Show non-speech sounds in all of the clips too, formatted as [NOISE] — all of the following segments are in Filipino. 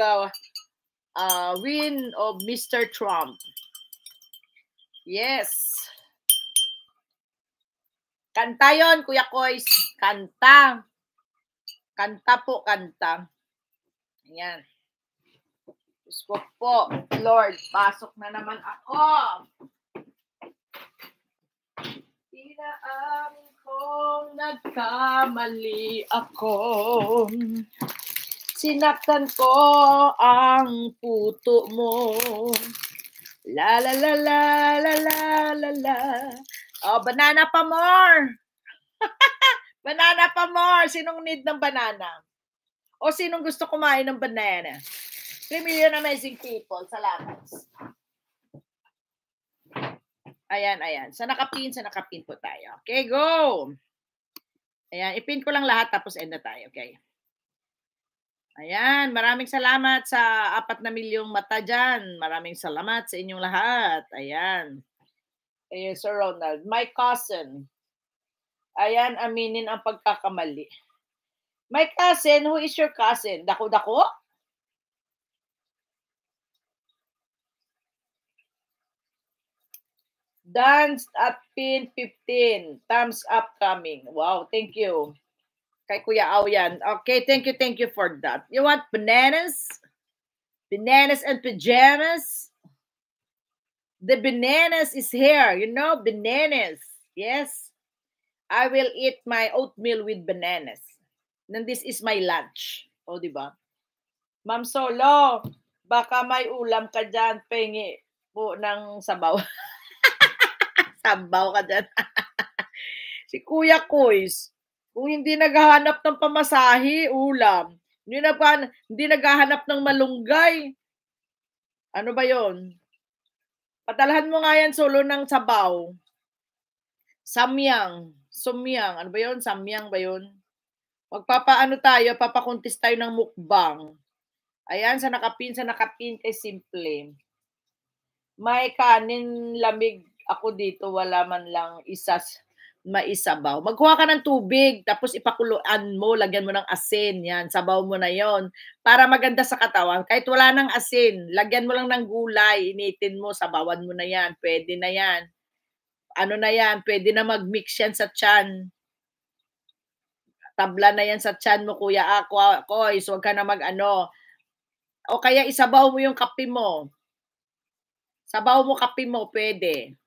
uh, uh, win of Mr. Trump. Yes. Kanta yon Kuya Kois. Kanta. Kanta po, kanta. Ayan. Diyos ko po. Lord, pasok na naman ako. Pinaamin kong nagkamali ako sinaktan ko ang puto mo. La la la la la la la la. Oh, banana pa more. [LAUGHS] banana pa more. Sinong need ng banana? O sinong gusto kumain ng banana? 3 million amazing people. Salamat. Ayan, ayan. Sa nakapin, sa nakapin po tayo. Okay, go! Ayan, ipin ko lang lahat tapos end na tayo. Okay. Ayan, maraming salamat sa apat na milyong mata dyan. Maraming salamat sa inyong lahat. Ayan. Ayan, Sir Ronald. My cousin. Ayan, aminin ang pagkakamali. My cousin, who is your cousin? Dako-dako? Dance at pin 15. Thumbs up coming. Wow, thank you. Kay Kuya Au yan. Okay, thank you, thank you for that. You want bananas? Bananas and pajamas? The bananas is here, you know, bananas. Yes. I will eat my oatmeal with bananas. Then this is my lunch. O, oh, di ba? Ma'am Solo, baka may ulam ka dyan, pengi po ng sabaw. [LAUGHS] sabaw ka dyan. [LAUGHS] si Kuya Kois, kung hindi naghahanap ng pamasahi, ulam. Hindi, na, hindi naghahanap ng malunggay. Ano ba yon? Patalahan mo nga yan, solo ng sabaw. Samyang. Sumyang. Ano ba yon? Samyang ba yon? Magpapaano tayo, papakuntis tayo ng mukbang. Ayan, sa nakapin, sa nakapin kay simple. May kanin lamig ako dito, wala man lang isas maisabaw. Magkuha ka ng tubig, tapos ipakuluan mo, lagyan mo ng asin, yan, sabaw mo na yon para maganda sa katawan. Kahit wala ng asin, lagyan mo lang ng gulay, initin mo, sabawan mo na yan, pwede na yan. Ano na yan, pwede na mag-mix yan sa chan. Tabla na yan sa chan mo, kuya ako, ako, so huwag ka na mag-ano. O kaya isabaw mo yung kape mo. Sabaw mo kape mo, pwede.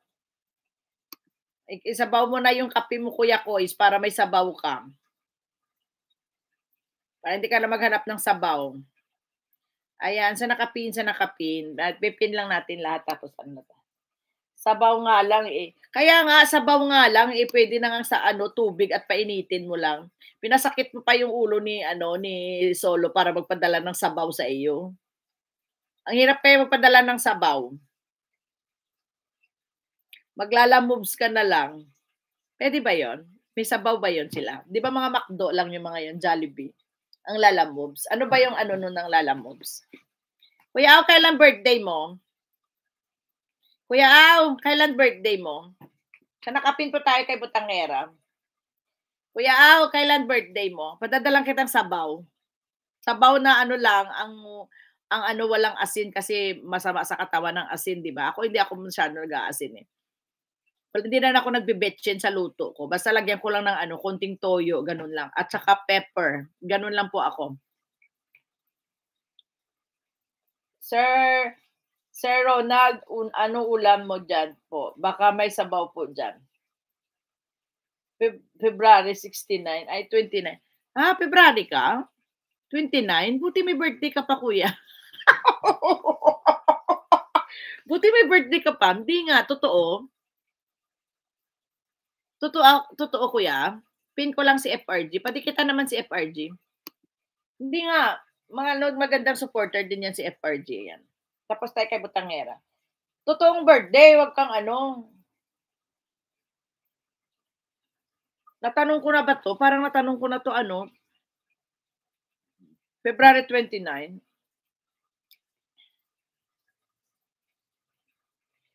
Isabaw mo na yung kape mo, Kuya Kois, para may sabaw ka. Para hindi ka na maghanap ng sabaw. Ayan, sa nakapin, sa nakapin. At pipin lang natin lahat tapos ano ba? Sabaw nga lang eh. Kaya nga, sabaw nga lang eh, pwede na nga sa ano, tubig at painitin mo lang. Pinasakit mo pa yung ulo ni, ano, ni Solo para magpadala ng sabaw sa iyo. Ang hirap pa magpadala ng sabaw maglala moves ka na lang. Pwede ba yon? May sabaw ba yon sila? Di ba mga McDo lang yung mga yon, Jollibee? Ang lala moves. Ano ba yung ano nun ng lala moves? Kuya Aw, kailan birthday mo? Kuya Aw, kailan birthday mo? Sa nakapinto tayo kay Butangera. Kuya Aw, kailan birthday mo? Padadalang kitang sabaw. Sabaw na ano lang, ang ang ano walang asin kasi masama sa katawan ng asin, di ba? Ako hindi ako masyado nag-aasin eh. Well, hindi na ako nagbibetchin sa luto ko. Basta lagyan ko lang ng ano, konting toyo, ganun lang. At saka pepper. Ganun lang po ako. Sir, Sir Ronald, un, ano ulam mo dyan po? Baka may sabaw po dyan. Feb- February 69, ay 29. Ah, February ka? 29? Buti may birthday ka pa, kuya. [LAUGHS] Buti may birthday ka pa. Hindi nga, totoo. Totoo, totoo kuya. Pin ko lang si FRG. Pati kita naman si FRG. Hindi nga. Mga load, magandang supporter din yan si FRG. Yan. Tapos tayo kay Butangera. Totoong birthday, wag kang ano. Natanong ko na ba to? Parang natanong ko na to ano. February 29.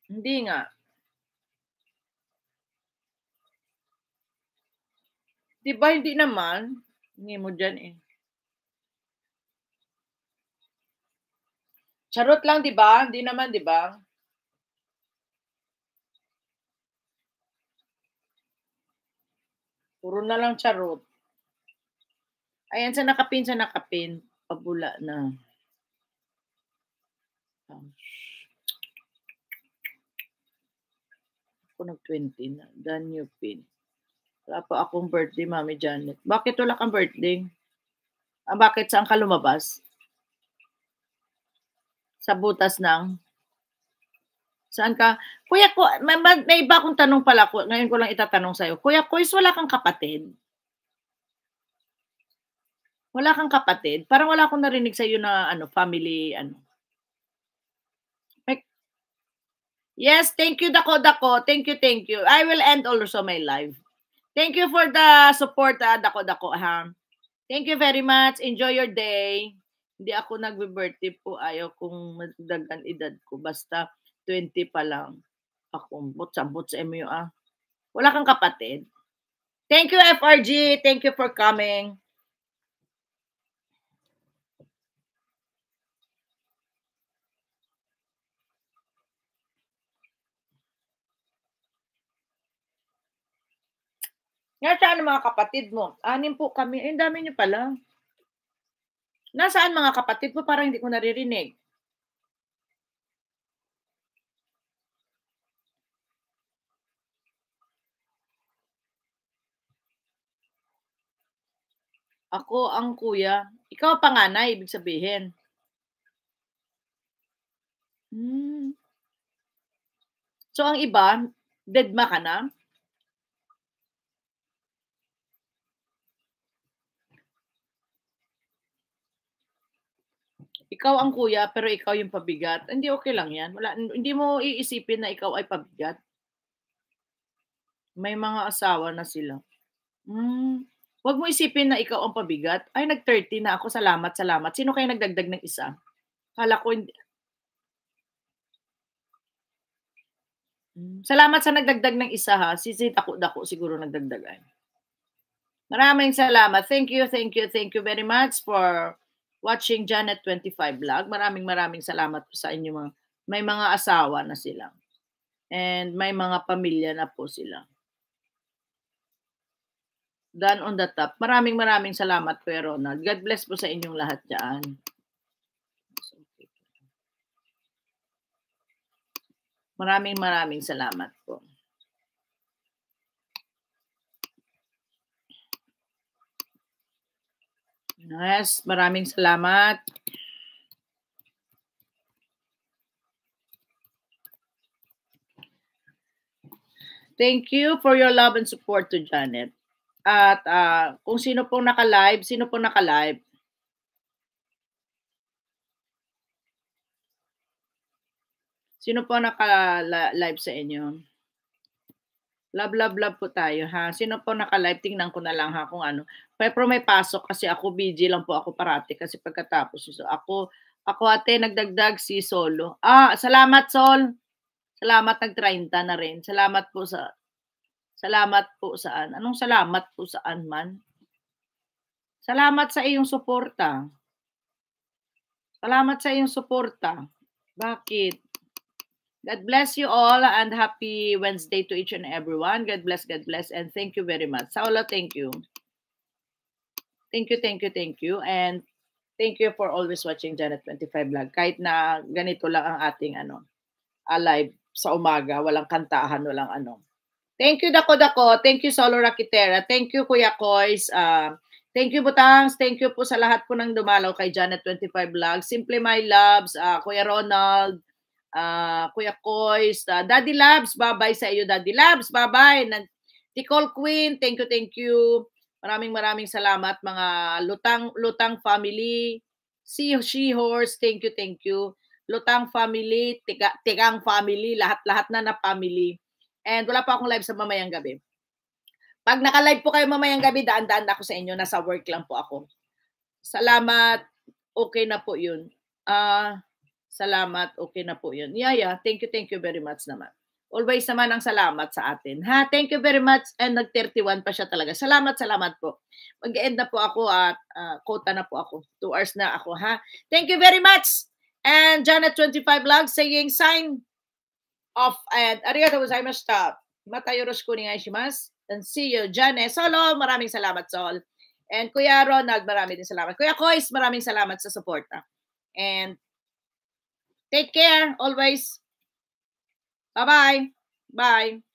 Hindi nga. Di ba hindi naman? Hindi mo dyan eh. Charot lang, di ba? Hindi naman, di ba? Puro na lang charot. Ayan, sa nakapin, sa nakapin. Pabula na. Ako nag-20 na. Done your pin. Wala pa akong birthday, Mami Janet. Bakit wala kang birthday? Ah, bakit saan ka lumabas? Sa butas ng... Saan ka? Kuya ko, may, may iba akong tanong pala. Ngayon ko lang itatanong sa'yo. Kuya Kois, wala kang kapatid? Wala kang kapatid? Parang wala akong narinig sa'yo na ano, family, ano. Yes, thank you, Dako, Dako. Thank you, thank you. I will end also my life. Thank you for the support, ah. Dako-dako, ha. Thank you very much. Enjoy your day. Hindi ako nag birthday po. Ayaw kung magdagan edad ko. Basta 20 pa lang. Ako, butsa-butsa mo yung, ah. Wala kang kapatid. Thank you, FRG. Thank you for coming. Nasaan ang mga kapatid mo? Anim po kami. Eh, dami niyo pala. Nasaan mga kapatid mo? Parang hindi ko naririnig. Ako ang kuya. Ikaw panganay, ibig sabihin. Hmm. So ang iba, deadma ka na? ikaw ang kuya pero ikaw yung pabigat. Hindi okay lang 'yan. Wala hindi mo iisipin na ikaw ay pabigat. May mga asawa na sila. Mm. Huwag mo isipin na ikaw ang pabigat. Ay nag-30 na ako. Salamat, salamat. Sino kaya nagdagdag ng isa? Kala ko hindi mm. Salamat sa nagdagdag ng isa ha. Si si dako siguro nagdagdagan. Maraming salamat. Thank you, thank you, thank you very much for watching Janet 25 Vlog. Maraming maraming salamat po sa inyo mga may mga asawa na sila. And may mga pamilya na po sila. Dan on the top. Maraming maraming salamat po, Ronald. God bless po sa inyong lahat diyan. Maraming maraming salamat po. Yes, maraming salamat. Thank you for your love and support to Janet. At uh, kung sino pong naka-live, sino pong naka-live? Sino po naka-live sa inyo? Love, love, love po tayo ha. Sino po naka-live? Tingnan ko na lang ha kung ano. Pero may pasok kasi ako, BG lang po ako parati kasi pagkatapos. So ako, ako ate, nagdagdag si Solo. Ah, salamat Sol. Salamat, nag-30 na rin. Salamat po sa... Salamat po saan? Anong salamat po saan man? Salamat sa iyong suporta. Salamat sa iyong suporta. Bakit? God bless you all and happy Wednesday to each and everyone. God bless, God bless, and thank you very much. Saula, thank you. Thank you, thank you, thank you. And thank you for always watching Janet 25 Vlog. Kahit na ganito lang ang ating ano, live sa umaga, walang kantahan, walang ano. Thank you, Dako Dako. Thank you, Solo Rakitera. Thank you, Kuya Koys. Uh, ah, thank you, Butangs. Thank you po sa lahat po ng dumalaw kay Janet 25 Vlog. Simply My Loves, uh, Kuya Ronald, uh, Kuya Koys, uh, ah, Daddy Labs, bye-bye sa iyo, Daddy Labs, bye-bye. Nicole Queen, thank you, thank you. Maraming maraming salamat mga Lutang Lutang family. Si She Horse, thank you, thank you. Lutang family, tiga, Tigang family, lahat-lahat na na family. And wala pa akong live sa mamayang gabi. Pag naka-live po kayo mamayang gabi, daan-daan ako sa inyo. Nasa work lang po ako. Salamat. Okay na po yun. Ah... Uh, Salamat, okay na po yun. Yeah, yeah, thank you, thank you very much naman. Always naman ang salamat sa atin. Ha, thank you very much. And nag-31 pa siya talaga. Salamat, salamat po. Mag-end na po ako at uh, quota na po ako. Two hours na ako, ha. Thank you very much. And Janet 25 Vlog saying sign off. And arigatou gozaimashita. Matayo roshiko shimas. And see you, Janet. Solo, maraming salamat, Sol. And Kuya Ronald, maraming din salamat. Kuya Kois, maraming salamat sa support. Ha? And Take care always. Bye-bye. Bye. -bye. Bye.